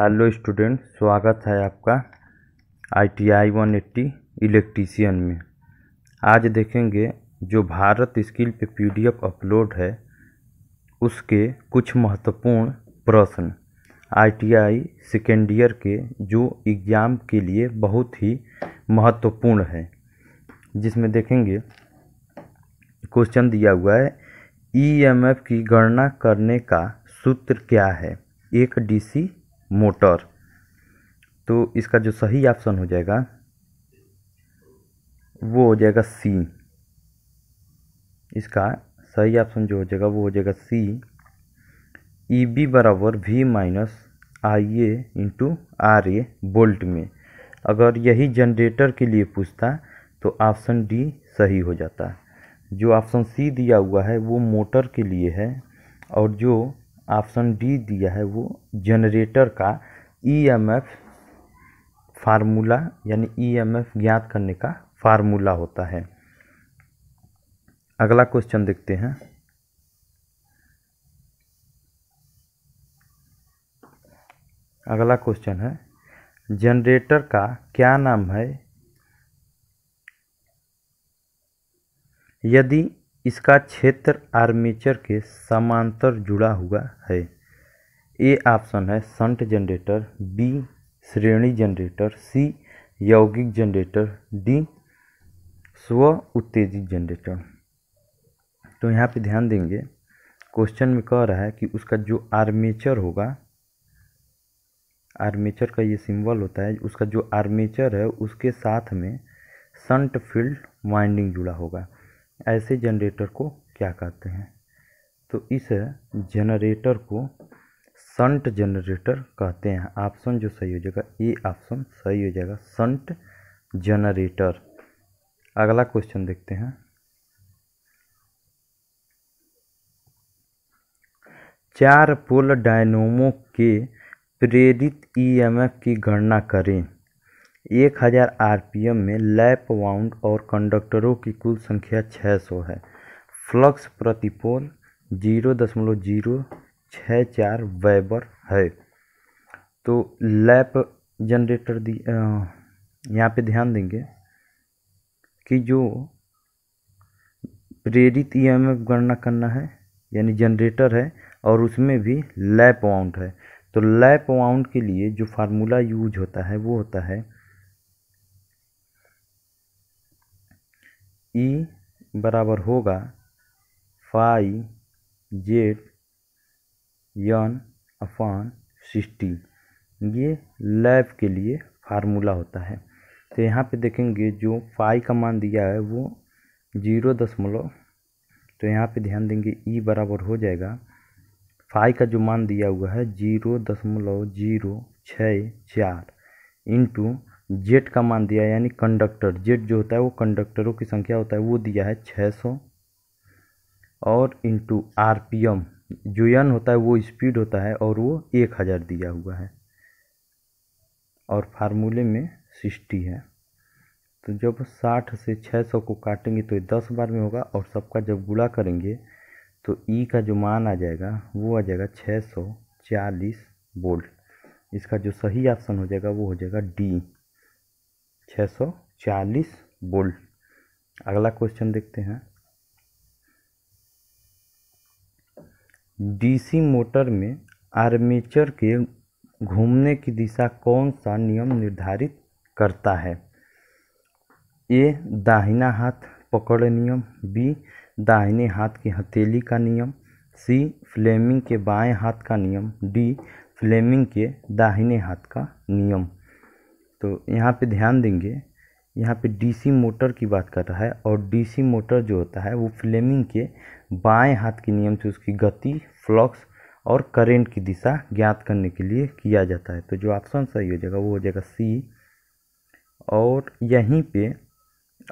hello student स्वागत है आपका I T I one eighty electrician में आज देखेंगे जो भारत स्किल पे पीडीएफ अपलोड है उसके कुछ महत्वपूर्ण प्रश्न आईटीआई सेकेंड ईयर के जो एग्ज़ाम के लिए बहुत ही महत्वपूर्ण है जिसमें देखेंगे क्वेश्चन दिया हुआ है ईएमएफ e की गणना करने का सूत्र क्या है एक डीसी मोटर तो इसका जो सही ऑप्शन हो जाएगा वो हो जाएगा सी इसका सही ऑप्शन जो हो जाएगा वो हो जाएगा सी ई बी बराबर V minus I A into R A volt में अगर यही जनरेटर के लिए पूछता तो ऑप्शन डी सही हो जाता जो ऑप्शन सी दिया हुआ है वो मोटर के लिए है और जो ऑप्शन बी दिया है वो जनरेटर का ईएमएफ e फार्मूला यानी ईएमएफ e ज्ञात करने का फार्मूला होता है अगला क्वेश्चन देखते हैं अगला क्वेश्चन है जनरेटर का क्या नाम है यदि इसका क्षेत्र आर्मेचर के समांतर जुड़ा हुआ है ए ऑप्शन है संट जनरेटर बी श्रेणी जनरेटर सी यौगिक जनरेटर डी स्व उत्तेजित जनरेटर तो यहाँ पे ध्यान देंगे क्वेश्चन में कह रहा है कि उसका जो आर्मेचर होगा आर्मेचर का ये सिंबल होता है उसका जो आर्मेचर है उसके साथ में संट फील्ड वाइंडिंग जुड़ा होगा ऐसे जनरेटर को क्या कहते हैं तो इस जनरेटर को संट जनरेटर कहते हैं ऑप्शन जो सही हो जाएगा ए ऑप्शन सही हो जाएगा संट जनरेटर अगला क्वेश्चन देखते हैं चार पोल डायनोमो के प्रेरित ईएमएफ की गणना करें एक हज़ार आर में लैप वाउंड और कंडक्टरों की कुल संख्या 600 है फ्लक्स प्रतिपोल जीरो दशमलव जीरो छः चार वेबर है तो लैप जनरेटर दी यहाँ पे ध्यान देंगे कि जो प्रेरित ईएमएफ e गणना करना है यानी जनरेटर है और उसमें भी लैप वाउंड है तो लैप वाउंड के लिए जो फार्मूला यूज होता है वो होता है ई बराबर होगा phi Z N upon sixty ये लैब के लिए फार्मूला होता है तो यहाँ पे देखेंगे जो फाइ का मान दिया है वो जीरो दशमलव तो यहाँ पे ध्यान देंगे ई बराबर हो जाएगा फाई का जो मान दिया हुआ है जीरो दशमलव जीरो छः चार इंटू जेट का मान दिया है यानी कंडक्टर जेट जो होता है वो कंडक्टरों की संख्या होता है वो दिया है छः सौ और इंटू आर पी एम जो यन होता है वो स्पीड होता है और वो एक हज़ार दिया हुआ है और फार्मूले में सिक्सटी है तो जब साठ से छः सौ को काटेंगे तो ये दस बार में होगा और सबका जब गुड़ा करेंगे तो ई e का जो मान आ जाएगा वो आ जाएगा छः सौ चालीस वोल्ट इसका जो सही ऑप्शन हो जाएगा वो हो जाएगा डी 640 बोल्ट अगला क्वेश्चन देखते हैं डीसी मोटर में आर्मेचर के घूमने की दिशा कौन सा नियम निर्धारित करता है ए दाहिना हाथ पकड़ नियम बी दाहिने हाथ की हथेली का नियम सी फ्लेमिंग के बाएं हाथ का नियम डी फ्लेमिंग के दाहिने हाथ का नियम तो यहाँ पे ध्यान देंगे यहाँ पे डीसी मोटर की बात कर रहा है और डीसी मोटर जो होता है वो फ्लेमिंग के बाएं हाथ के नियम से उसकी गति फ्लक्स और करेंट की दिशा ज्ञात करने के लिए किया जाता है तो जो ऑप्शन सही हो जाएगा वो हो जाएगा सी और यहीं पे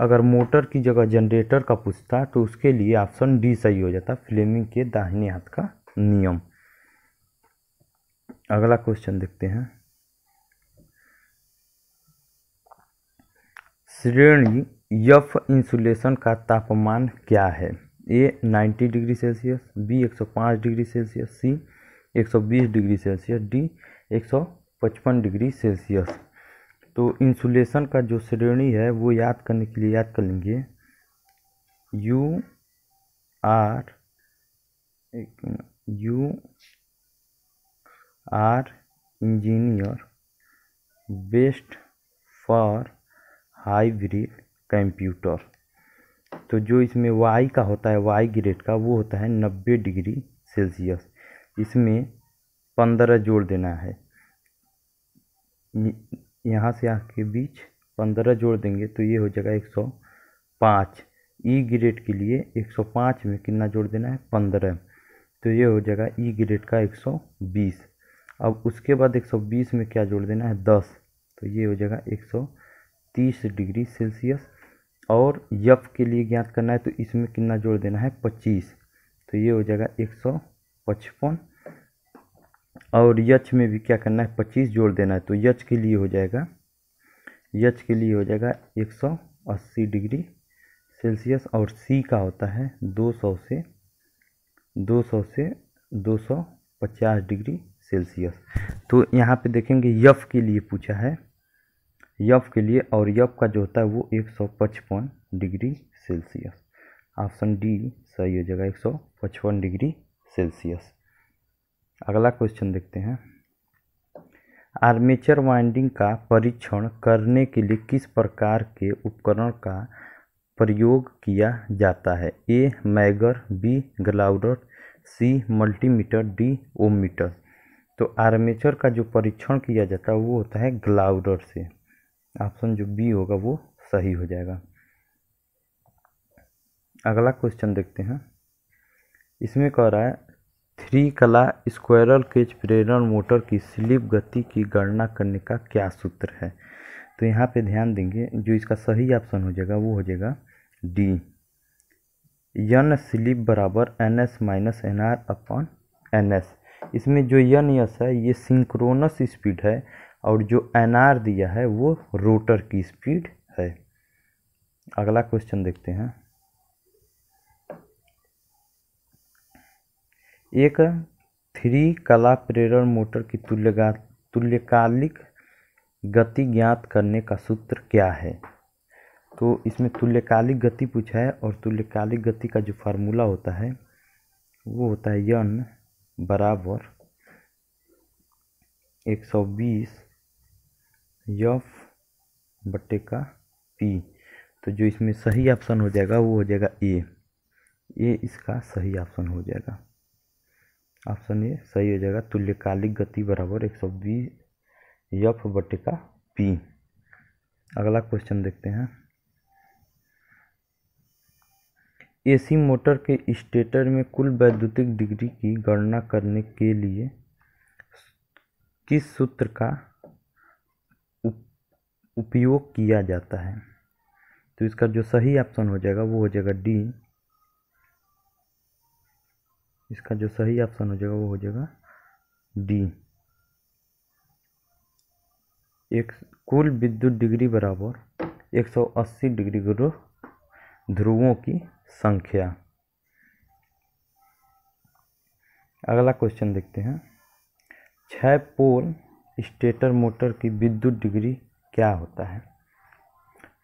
अगर मोटर की जगह जनरेटर का पूछता तो उसके लिए ऑप्शन डी सही हो जाता फ्लेमिंग के दाहिने हाथ का नियम अगला क्वेश्चन देखते हैं श्रेणी यफ इंसुलेशन का तापमान क्या है A 90 degree Celsius B 105 degree Celsius C 120 degree Celsius D 155 degree Celsius तो इंसुलेशन का जो श्रेणी है वो याद करने के लिए याद कर लेंगे यू आर एक U R engineer best for hybrid computer तो जो इसमें वाई का होता है वाई ग्रेड का वो होता है नब्बे डिग्री सेल्सियस इसमें पंद्रह जोड़ देना है यहाँ से यहाँ के बीच पंद्रह जोड़ देंगे तो ये हो जाएगा एक सौ पाँच ई e ग्रेड के लिए एक सौ पाँच में कितना जोड़ देना है पंद्रह तो ये हो जाएगा ई e ग्रेड का एक सौ बीस अब उसके बाद एक सौ बीस में क्या जोड़ देना है दस तो ये हो जाएगा एक सौ तीस डिग्री सेल्सियस और यफ के लिए ज्ञात करना है तो इसमें कितना जोड़ देना है पच्चीस तो ये हो जाएगा एक सौ पचपन और यच में भी क्या करना है पच्चीस जोड़ देना है तो यच के लिए हो जाएगा यच के लिए हो जाएगा एक सौ अस्सी डिग्री सेल्सियस और सी का होता है दो सौ से दो सौ से दो सौ पचास डिग्री सेल्सियस तो यहाँ पे देखेंगे यफ के लिए पूछा है यफ के लिए और यफ का जो होता है वो एक सौ पचपन डिग्री सेल्सियस ऑप्शन डी सही हो जाएगा एक सौ पचपन डिग्री सेल्सियस अगला क्वेश्चन देखते हैं आर्मेचर वाइंडिंग का परीक्षण करने के लिए किस प्रकार के उपकरण का प्रयोग किया जाता है ए मैगर बी ग्लाउडर सी मल्टीमीटर डी ओमीटर तो आर्मेचर का जो परीक्षण किया जाता है वो होता है ग्लाउडर से ऑप्शन जो बी होगा वो सही हो जाएगा अगला क्वेश्चन देखते हैं इसमें कह रहा है थ्री कला स्क्वायरल केज प्रेरण मोटर की स्लिप गति की गणना करने का क्या सूत्र है तो यहाँ पे ध्यान देंगे जो इसका सही ऑप्शन हो जाएगा वो हो जाएगा डी यन स्लिप बराबर N S minus N R upon N S इसमें जो यन यस है ये सिंक्रोनस स्पीड है और जो एन आर दिया है वो रोटर की स्पीड है अगला क्वेश्चन देखते हैं एक थ्री कला प्रेरण मोटर की तुल्यगा तुल्यकालिक गति ज्ञात करने का सूत्र क्या है तो इसमें तुल्यकालिक गति पूछा है और तुल्यकालिक गति का जो फार्मूला होता है वो होता है यन बराबर 120 यफ बटे का पी तो जो इसमें सही ऑप्शन हो जाएगा वो हो जाएगा ए ए इसका सही ऑप्शन हो जाएगा ऑप्शन ए सही हो जाएगा तुल्यकालिक गति बराबर एक सौ बीस यफ बटे का पी अगला क्वेश्चन देखते हैं एसी मोटर के स्टेटर में कुल वैद्युतिक डिग्री की गणना करने के लिए किस सूत्र का उपयोग किया जाता है तो इसका जो सही ऑप्शन हो जाएगा वो हो जाएगा डी इसका जो सही ऑप्शन हो जाएगा वो हो जाएगा डी एक कुल विद्युत डिग्री बराबर 180 डिग्री गुरु ध्रुवों की संख्या अगला क्वेश्चन देखते हैं छह पोल स्टेटर मोटर की विद्युत डिग्री क्या होता है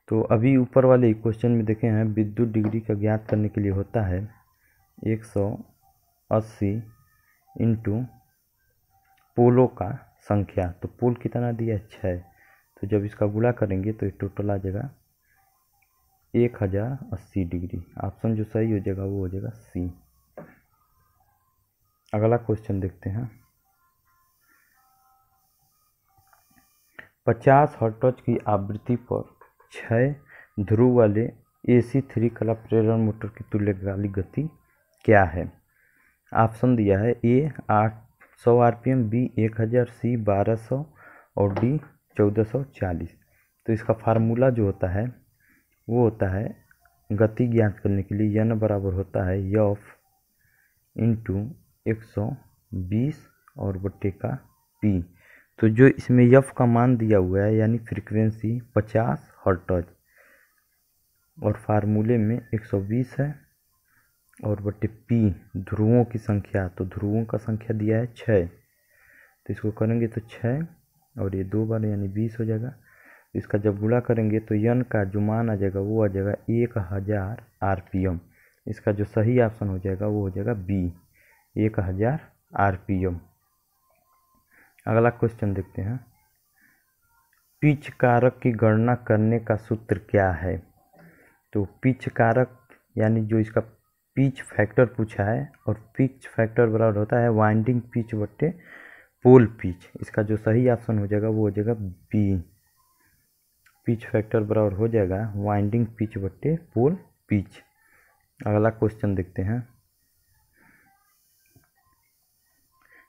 तो अभी ऊपर वाले क्वेश्चन में देखे हैं विद्युत डिग्री का ज्ञात करने के लिए होता है एक सौ अस्सी इंटू पोलों का संख्या तो पोल कितना दिया है छः तो जब इसका गुणा करेंगे तो ये टोटल आ जाएगा एक हज़ार अस्सी डिग्री ऑप्शन जो सही हो जाएगा वो हो जाएगा सी अगला क्वेश्चन देखते हैं 50 हर्टज की आवृत्ति पर छः ध्रुव वाले ए सी थ्री कला प्रेरण मोटर की तुल्य वाली गति क्या है ऑप्शन दिया है ए आठ सौ आर पी एम बी एक हज़ार सी बारह सौ और डी चौदह सौ चालीस तो इसका फार्मूला जो होता है वो होता है गति ज्ञात करने के लिए यन बराबर होता है यफ इंटू एक सौ बीस और बट्टे का पी तो जो इसमें यफ का मान दिया हुआ है यानी फ्रीक्वेंसी 50 हर्टज और फार्मूले में 120 है और बटे पी ध्रुवों की संख्या तो ध्रुवों का संख्या दिया है छः तो इसको करेंगे तो छः और ये दो बार यानी बीस हो जाएगा इसका जब गुणा करेंगे तो यन का जो मान आ जाएगा वो आ जाएगा एक हज़ार आर पी एम इसका जो सही ऑप्शन हो जाएगा वो हो जाएगा बी एक हज़ार आर पी एम अगला क्वेश्चन देखते हैं पिच कारक की गणना करने का सूत्र क्या है तो पिच कारक यानी जो इसका पिच फैक्टर पूछा है और पिच फैक्टर बराबर होता है वाइंडिंग पिच बट्टे पोल पिच इसका जो सही ऑप्शन हो जाएगा वो हो जाएगा बी पिच फैक्टर बराबर हो जाएगा वाइंडिंग पिच बट्टे पोल पिच अगला क्वेश्चन देखते हैं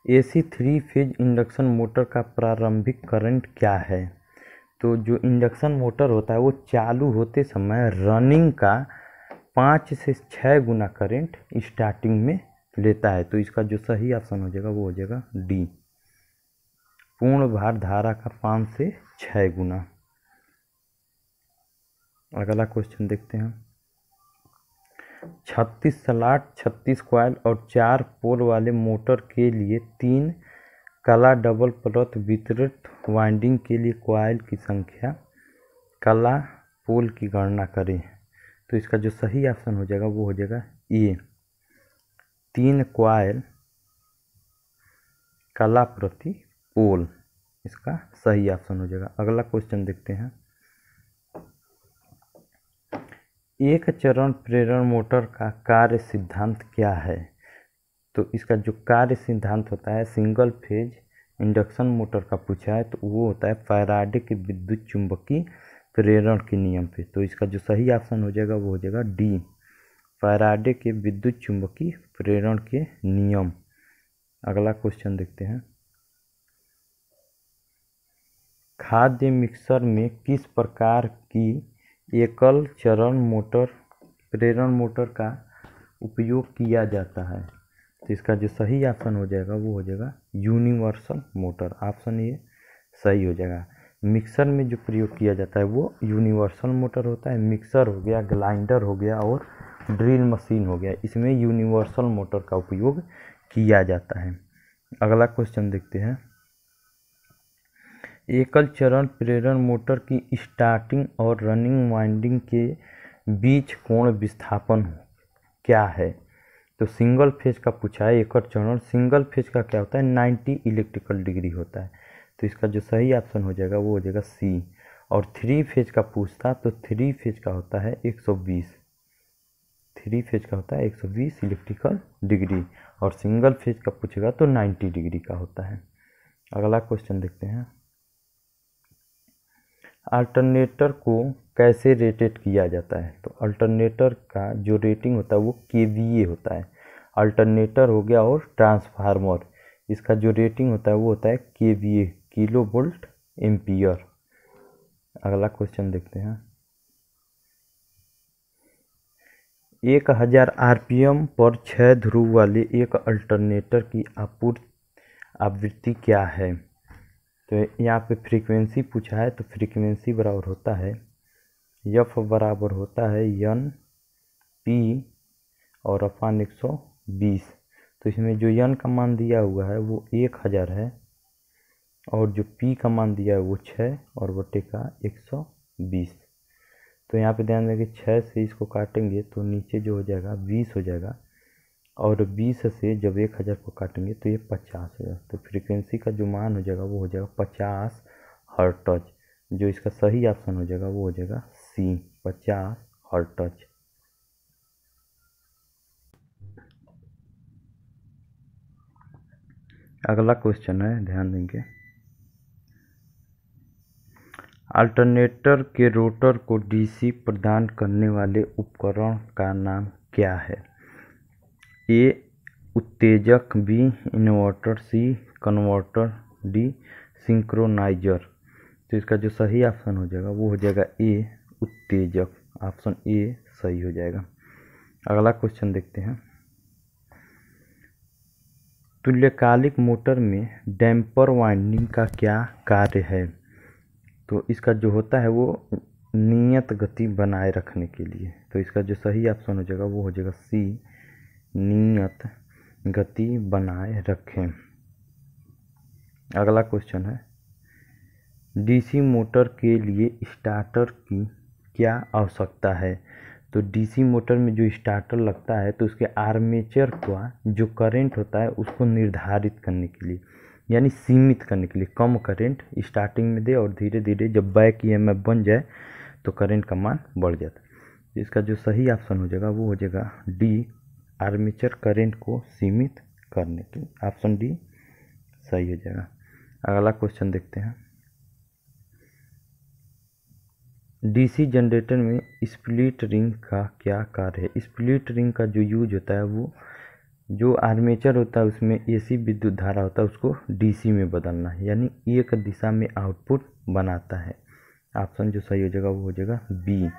AC three phase induction motor का प्रारंभिक करंट क्या है तो जो इंडक्शन मोटर होता है वो चालू होते समय रनिंग का पाँच से छः गुना करंट स्टार्टिंग में लेता है तो इसका जो सही ऑप्शन हो जाएगा वो हो जाएगा डी पूर्ण भार धारा का पाँच से छः गुना अगला क्वेश्चन देखते हैं छत्तीस सलाट छत्तीस क्वाइल और चार पोल वाले मोटर के लिए तीन कला डबल परत वितरित वाइंडिंग के लिए क्वाइल की संख्या कला पोल की गणना करें तो इसका जो सही ऑप्शन हो जाएगा वो हो जाएगा ए तीन क्वायल कला प्रति पोल इसका सही ऑप्शन हो जाएगा अगला क्वेश्चन देखते हैं एक चरण प्रेरण मोटर का कार्य सिद्धांत क्या है तो इसका जो कार्य सिद्धांत होता है सिंगल फेज इंडक्शन मोटर का पूछा है तो वो होता है फैराडे के विद्युत चुंबकीय प्रेरण के नियम पे तो इसका जो सही ऑप्शन हो जाएगा वो हो जाएगा डी फैराडे के विद्युत चुंबकीय प्रेरण के नियम अगला क्वेश्चन देखते हैं खाद्य मिक्सर में किस प्रकार की एकल चरण मोटर प्रेरण मोटर का उपयोग किया जाता है तो इसका जो सही ऑप्शन हो जाएगा वो हो जाएगा यूनिवर्सल मोटर ऑप्शन ये सही हो जाएगा मिक्सर में जो प्रयोग किया जाता है वो यूनिवर्सल मोटर होता है मिक्सर हो गया ग्लाइंडर हो गया और ड्रिल मशीन हो गया इसमें यूनिवर्सल मोटर का उपयोग किया जाता है अगला क्वेश्चन देखते हैं एकल चरण प्रेरण मोटर की स्टार्टिंग और रनिंग वाइंडिंग के बीच कोण विस्थापन क्या है तो सिंगल फेज का पूछा है एकल चरण सिंगल फेज का क्या होता है 90 इलेक्ट्रिकल डिग्री होता है तो इसका जो सही ऑप्शन हो जाएगा वो हो जाएगा सी और थ्री फेज का पूछता तो थ्री फेज का होता है 120 थ्री फेज का होता है 120 इलेक्ट्रिकल डिग्री और सिंगल फेज का पूछेगा तो 90 डिग्री का होता है अगला क्वेश्चन देखते हैं अल्टरनेटर को कैसे रेटेड किया जाता है तो अल्टरनेटर का जो रेटिंग होता है वो के होता है अल्टरनेटर हो गया और ट्रांसफार्मर इसका जो रेटिंग होता है वो होता है K V A kilo volt ampere अगला क्वेश्चन देखते हैं एक हजार आरपीएम पर छः ध्रुव वाले एक अल्टरनेटर की आपूर्ति आवृत्ति क्या है तो यहाँ पे फ्रीक्वेंसी पूछा है तो फ्रीक्वेंसी बराबर होता है यफ बराबर होता है यन पी और अपान एक सौ बीस तो इसमें जो यन का मान दिया हुआ है वो एक हज़ार है और जो पी का मान दिया है वो छः और बटे का एक सौ बीस तो यहाँ पे ध्यान देंगे छः से इसको काटेंगे तो नीचे जो हो जाएगा बीस हो जाएगा और बीस से जब एक हज़ार को काटेंगे तो ये पचास हो जाएगा तो फ्रीक्वेंसी का जो मान हो जाएगा वो हो जाएगा पचास टच जो इसका सही ऑप्शन हो जाएगा वो हो जाएगा सी पचास टच अगला क्वेश्चन है ध्यान देंगे अल्टरनेटर के रोटर को डीसी प्रदान करने वाले उपकरण का नाम क्या है ए उत्तेजक B inverter C converter D synchroniser तो इसका जो सही ऑप्शन हो जाएगा वो हो जाएगा ए उत्तेजक ऑप्शन ए सही हो जाएगा अगला क्वेश्चन देखते हैं तुल्यकालिक मोटर में डैम्पर वाइंडिंग का क्या कार्य है तो इसका जो होता है वो नियत गति बनाए रखने के लिए तो इसका जो सही ऑप्शन हो जाएगा वो हो जाएगा सी नियत गति बनाए रखें अगला क्वेश्चन है डीसी मोटर के लिए स्टार्टर की क्या आवश्यकता है तो डीसी मोटर में जो स्टार्टर लगता है तो उसके आर्मेचर का जो करंट होता है उसको निर्धारित करने के लिए यानी सीमित करने के लिए कम करंट स्टार्टिंग में दे और धीरे धीरे जब बैक ई बन जाए तो करंट का मान बढ़ जाता है इसका जो सही ऑप्शन हो जाएगा वो हो जाएगा डी आर्मेचर करंट को सीमित करने के लिए ऑप्शन डी सही हो जाएगा अगला क्वेश्चन देखते हैं डीसी जनरेटर में स्प्लिट रिंग का क्या कार्य है स्प्लिट रिंग का जो यूज होता है वो जो आर्मेचर होता है उसमें एसी विद्युत धारा होता है उसको डीसी में बदलना है यानी एक दिशा में आउटपुट बनाता है ऑप्शन जो सही हो जाएगा वो हो जाएगा बी